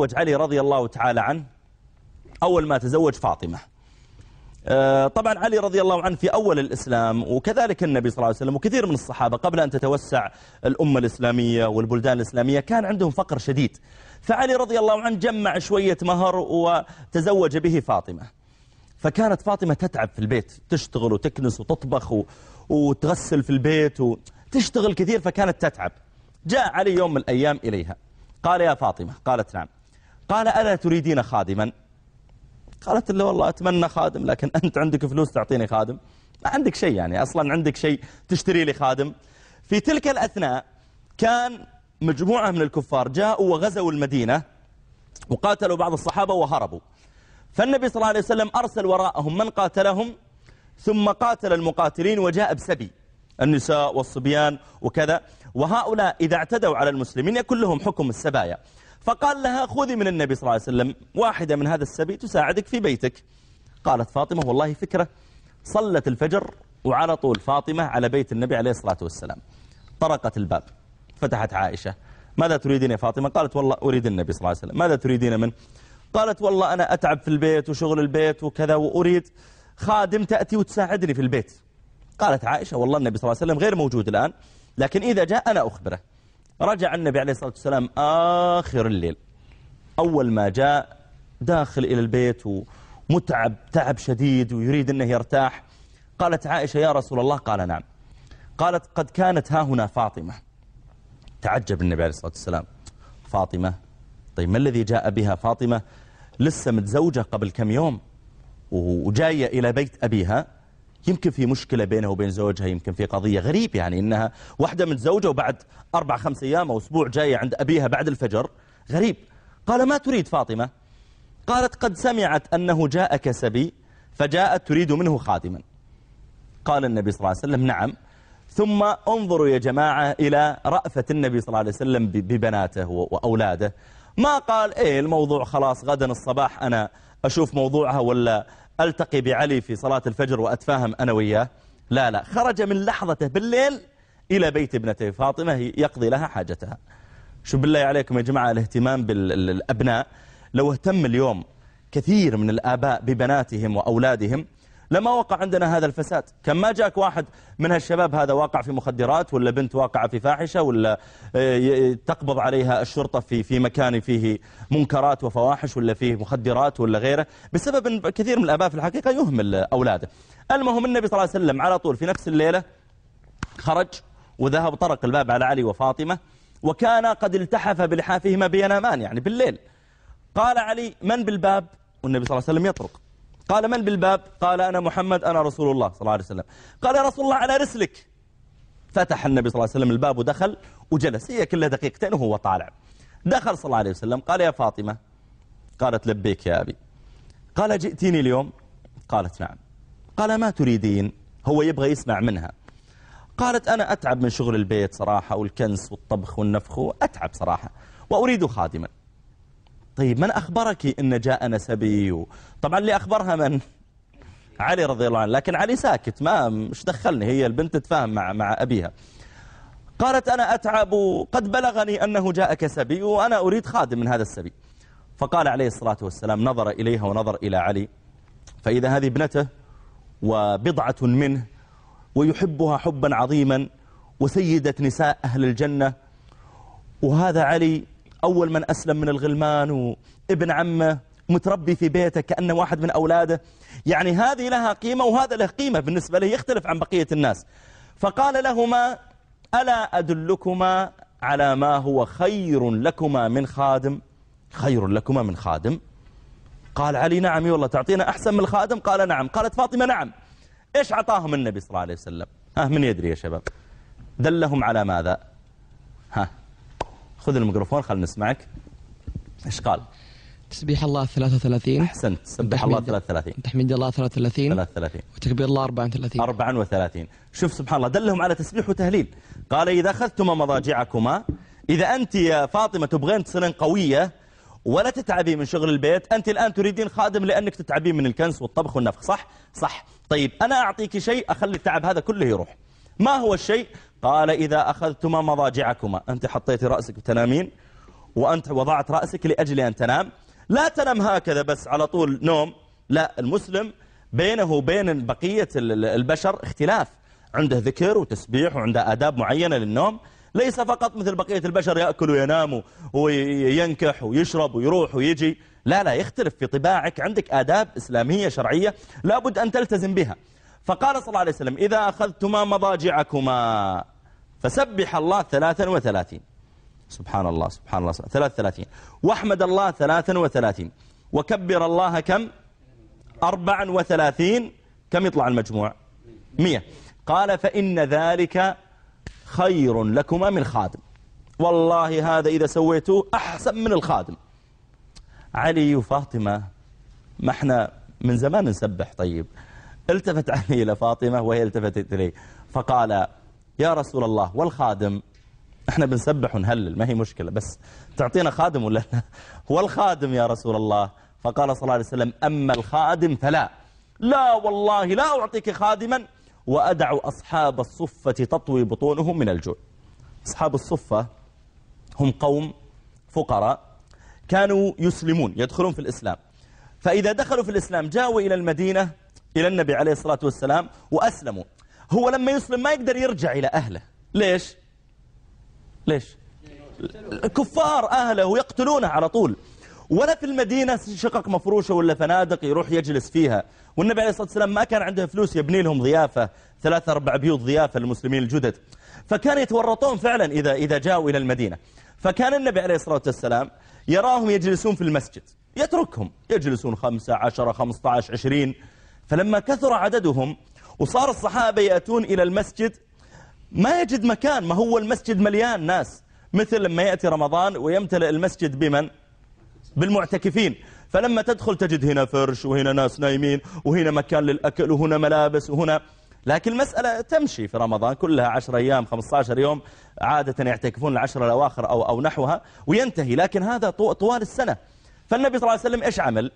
تزوج علي رضي الله تعالى عنه أول ما تزوج فاطمة آه، طبعا علي رضي الله عنه في أول الإسلام وكذلك النبي صلى الله عليه وسلم وكثير من الصحابة قبل أن تتوسع الأمة الإسلامية والبلدان الإسلامية كان عندهم فقر شديد فعلي رضي الله عنه جمع شوية مهر وتزوج به فاطمة فكانت فاطمة تتعب في البيت تشتغل وتكنس وتطبخ وتغسل في البيت وتشتغل كثير فكانت تتعب جاء علي يوم من الأيام إليها قال يا فاطمة قالت نعم قال ألا تريدين خادما قالت له والله أتمنى خادم لكن أنت عندك فلوس تعطيني خادم ما عندك شيء يعني أصلا عندك شيء تشتري لي خادم في تلك الأثناء كان مجموعة من الكفار جاءوا وغزوا المدينة وقاتلوا بعض الصحابة وهربوا فالنبي صلى الله عليه وسلم أرسل وراءهم من قاتلهم ثم قاتل المقاتلين وجاء بسبي النساء والصبيان وكذا وهؤلاء إذا اعتدوا على المسلمين يكون لهم حكم السبايا فقال لها خذي من النبي صلى الله عليه وسلم واحدة من هذا السبي تساعدك في بيتك قالت فاطمة والله فكرة صلت الفجر وعلى طول فاطمة على بيت النبي عليه الصلاة والسلام طرقت الباب فتحت عائشة ماذا تريدين يا فاطمة قالت والله أريد النبي صلى الله عليه وسلم ماذا تريدين من قالت والله أنا أتعب في البيت وشغل البيت وكذا وأريد خادم تأتي وتساعدني في البيت قالت عائشة والله النبي صلى الله عليه وسلم غير موجود الآن لكن إذا جاء أنا أخبره رجع النبي عليه الصلاة والسلام آخر الليل أول ما جاء داخل إلى البيت ومتعب تعب شديد ويريد أنه يرتاح قالت عائشة يا رسول الله قال نعم قالت قد كانت ها هنا فاطمة تعجب النبي عليه الصلاة والسلام فاطمة طيب ما الذي جاء بها فاطمة لسه متزوجة قبل كم يوم وجاية إلى بيت أبيها يمكن في مشكلة بينها وبين زوجها يمكن في قضية غريب يعني إنها واحدة متزوجة وبعد أربع خمس أيام أو أسبوع جاية عند أبيها بعد الفجر غريب قال ما تريد فاطمة قالت قد سمعت أنه جاءك سبي فجاءت تريد منه خادما قال النبي صلى الله عليه وسلم نعم ثم انظروا يا جماعة إلى رأفة النبي صلى الله عليه وسلم ببناته وأولاده ما قال إيه الموضوع خلاص غدا الصباح أنا أشوف موضوعها ولا ألتقي بعلي في صلاة الفجر وأتفاهم أنا وياه لا لا خرج من لحظته بالليل إلى بيت ابنته فاطمة يقضي لها حاجتها شو بالله عليكم يا جماعة الاهتمام بالأبناء لو اهتم اليوم كثير من الآباء ببناتهم وأولادهم لما وقع عندنا هذا الفساد كان ما جاك واحد من هالشباب هذا واقع في مخدرات ولا بنت واقعة في فاحشة ولا آه، تقبض عليها الشرطة في في مكان فيه منكرات وفواحش ولا فيه مخدرات ولا غيره بسبب أن كثير من الآباء في الحقيقة يهمل أولاده المهم النبي صلى الله عليه وسلم على طول في نفس الليلة خرج وذهب طرق الباب على علي وفاطمة وكان قد التحف بلحافهما بينامان يعني بالليل قال علي من بالباب والنبي صلى الله عليه وسلم يطرق قال من بالباب قال أنا محمد أنا رسول الله صلى الله عليه وسلم قال يا رسول الله على رسلك فتح النبي صلى الله عليه وسلم الباب ودخل وجلس هي كل دقيقتين وهو طالع دخل صلى الله عليه وسلم قال يا فاطمة قالت لبيك يا أبي قال جئتيني اليوم قالت نعم قال ما تريدين هو يبغى يسمع منها قالت أنا أتعب من شغل البيت صراحة والكنس والطبخ والنفخ أتعب صراحة وأريد خادما طيب من أخبرك إن جاء نسبي طبعا اللي أخبرها من علي رضي الله عنه لكن علي ساكت ما مش دخلني هي البنت تتفاهم مع, مع أبيها قالت أنا أتعب قد بلغني أنه جاءك سبي وأنا أريد خادم من هذا السبي فقال عليه الصلاة والسلام نظر إليها ونظر إلى علي فإذا هذه ابنته وبضعة منه ويحبها حبا عظيما وسيدة نساء أهل الجنة وهذا علي أول من أسلم من الغلمان وابن عمه متربي في بيته كأنه واحد من أولاده يعني هذه لها قيمة وهذا له قيمة بالنسبة له يختلف عن بقية الناس فقال لهما ألا أدلكما على ما هو خير لكما من خادم خير لكما من خادم قال علي نعم والله تعطينا أحسن من الخادم قال نعم قالت فاطمة نعم إيش عطاهم النبي صلى الله عليه وسلم ها آه، من يدري يا شباب دلهم على ماذا ها خذ الميكروفون خلينا نسمعك ايش قال تسبيح الله 33 احسنت سبح الله 33 تحميد الله 33 33 وتكبير الله 34 34 شوف سبحان الله دلهم على تسبيح وتهليل قال اذا اخذتما مضاجعكما اذا انت يا فاطمه تبغين تصيرين قويه ولا تتعبي من شغل البيت أنت الآن تريدين خادم لأنك تتعبين من الكنس والطبخ والنفخ صح؟ صح طيب أنا أعطيك شيء أخلي التعب هذا كله يروح ما هو الشيء قال إذا أخذتما مضاجعكما أنت حطيت رأسك بتنامين وأنت وضعت رأسك لأجل أن تنام لا تنام هكذا بس على طول نوم لا المسلم بينه وبين بقية البشر اختلاف عنده ذكر وتسبيح وعنده آداب معينة للنوم ليس فقط مثل بقية البشر يأكل وينام وينكح ويشرب ويروح ويجي لا لا يختلف في طباعك عندك آداب إسلامية شرعية لابد أن تلتزم بها فقال صلى الله عليه وسلم إذا أخذتما مضاجعكما فسبح الله ثلاثا وثلاثين سبحان الله سبحان الله ثلاث ثلاثين واحمد الله ثلاثا وثلاثين وكبر الله كم أربعا وثلاثين كم يطلع المجموع مية قال فإن ذلك خير لكما من خادم والله هذا إذا سويته أحسن من الخادم علي وفاطمة ما احنا من زمان نسبح طيب التفت عني إلى فاطمة وهي التفتت إليه فقال يا رسول الله والخادم احنا بنسبح ونهلل ما هي مشكلة بس تعطينا خادم ولا لا هو الخادم يا رسول الله فقال صلى الله عليه وسلم أما الخادم فلا لا والله لا أعطيك خادما وأدع أصحاب الصفة تطوي بطونهم من الجوع أصحاب الصفة هم قوم فقراء كانوا يسلمون يدخلون في الإسلام فإذا دخلوا في الإسلام جاءوا إلى المدينة إلى النبي عليه الصلاة والسلام وأسلموا هو لما يسلم ما يقدر يرجع إلى أهله ليش؟ ليش؟ كفار أهله ويقتلونه على طول ولا في المدينة شقق مفروشة ولا فنادق يروح يجلس فيها والنبي عليه الصلاة والسلام ما كان عنده فلوس يبني لهم ضيافة ثلاثة أربع بيوت ضيافة للمسلمين الجدد فكان يتورطون فعلا إذا, إذا جاءوا إلى المدينة فكان النبي عليه الصلاة والسلام يراهم يجلسون في المسجد يتركهم يجلسون خمسة عشر خمسة عشر عشرين فلما كثر عددهم وصار الصحابة يأتون إلى المسجد ما يجد مكان ما هو المسجد مليان ناس مثل لما يأتي رمضان ويمتلئ المسجد بمن؟ بالمعتكفين فلما تدخل تجد هنا فرش وهنا ناس نايمين وهنا مكان للأكل وهنا ملابس وهنا لكن المسألة تمشي في رمضان كلها 10 أيام 15 يوم عادة يعتكفون العشر الأواخر أو, أو نحوها وينتهي لكن هذا طوال السنة فالنبي صلى الله عليه وسلم إيش عمل؟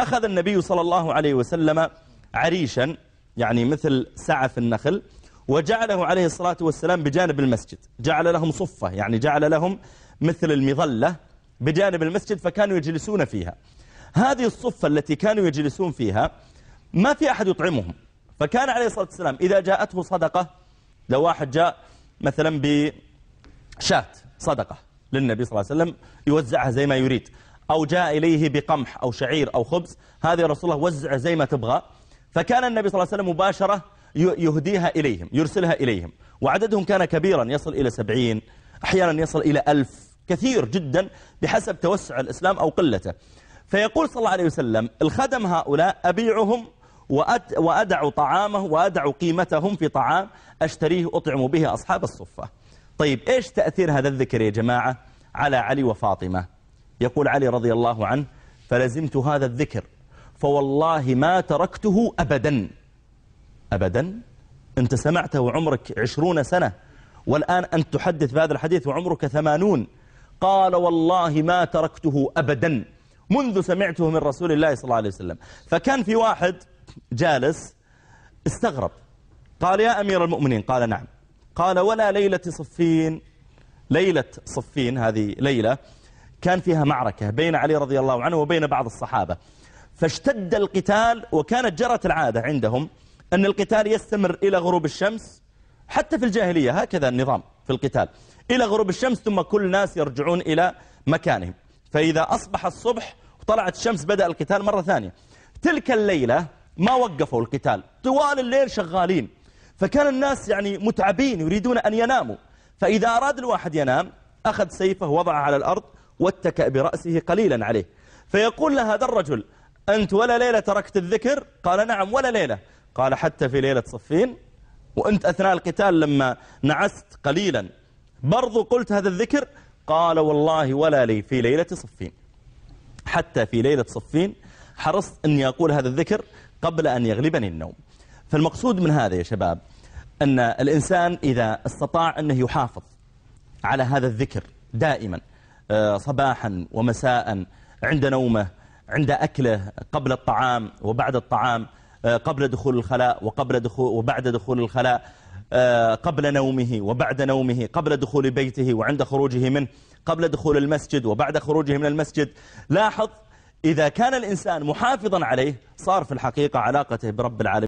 أخذ النبي صلى الله عليه وسلم عريشا يعني مثل سعف النخل وجعله عليه الصلاة والسلام بجانب المسجد جعل لهم صفة يعني جعل لهم مثل المظلة بجانب المسجد فكانوا يجلسون فيها هذه الصفة التي كانوا يجلسون فيها ما في أحد يطعمهم فكان عليه الصلاة والسلام إذا جاءته صدقة لو واحد جاء مثلا بشاة صدقة للنبي صلى الله عليه وسلم يوزعها زي ما يريد أو جاء إليه بقمح أو شعير أو خبز هذه رسول الله وزعه زي ما تبغى فكان النبي صلى الله عليه وسلم مباشرة يهديها إليهم يرسلها إليهم وعددهم كان كبيرا يصل إلى سبعين أحيانا يصل إلى ألف كثير جدا بحسب توسع الإسلام أو قلته فيقول صلى الله عليه وسلم الخدم هؤلاء أبيعهم وأدع طعامه وأدع قيمتهم في طعام أشتريه أطعم به أصحاب الصفة طيب إيش تأثير هذا الذكر يا جماعة على علي وفاطمة يقول علي رضي الله عنه فلزمت هذا الذكر فوالله ما تركته أبدا أبدا أنت سمعته وعمرك عشرون سنة والآن أنت تحدث بهذا الحديث وعمرك ثمانون قال والله ما تركته أبدا منذ سمعته من رسول الله صلى الله عليه وسلم فكان في واحد جالس استغرب قال يا أمير المؤمنين قال نعم قال ولا ليلة صفين ليلة صفين هذه ليلة كان فيها معركة بين علي رضي الله عنه وبين بعض الصحابة فاشتد القتال وكانت جرت العادة عندهم أن القتال يستمر إلى غروب الشمس حتى في الجاهلية هكذا النظام في القتال إلى غروب الشمس ثم كل الناس يرجعون إلى مكانهم فإذا أصبح الصبح وطلعت الشمس بدأ القتال مرة ثانية تلك الليلة ما وقفوا القتال طوال الليل شغالين فكان الناس يعني متعبين يريدون أن يناموا فإذا أراد الواحد ينام أخذ سيفه وضعه على الأرض واتكأ برأسه قليلا عليه فيقول لهذا الرجل أنت ولا ليلة تركت الذكر قال نعم ولا ليلة قال حتى في ليلة صفين وأنت أثناء القتال لما نعست قليلا برضو قلت هذا الذكر قال والله ولا لي في ليلة صفين حتى في ليلة صفين حرصت أني أقول هذا الذكر قبل أن يغلبني النوم فالمقصود من هذا يا شباب أن الإنسان إذا استطاع أنه يحافظ على هذا الذكر دائما آه، صباحا ومساء عند نومه عند أكله قبل الطعام وبعد الطعام آه، قبل دخول الخلاء وقبل دخول وبعد دخول الخلاء آه، قبل نومه وبعد نومه قبل دخول بيته وعند خروجه منه قبل دخول المسجد وبعد خروجه من المسجد لاحظ إذا كان الإنسان محافظا عليه صار في الحقيقة علاقته برب العالمين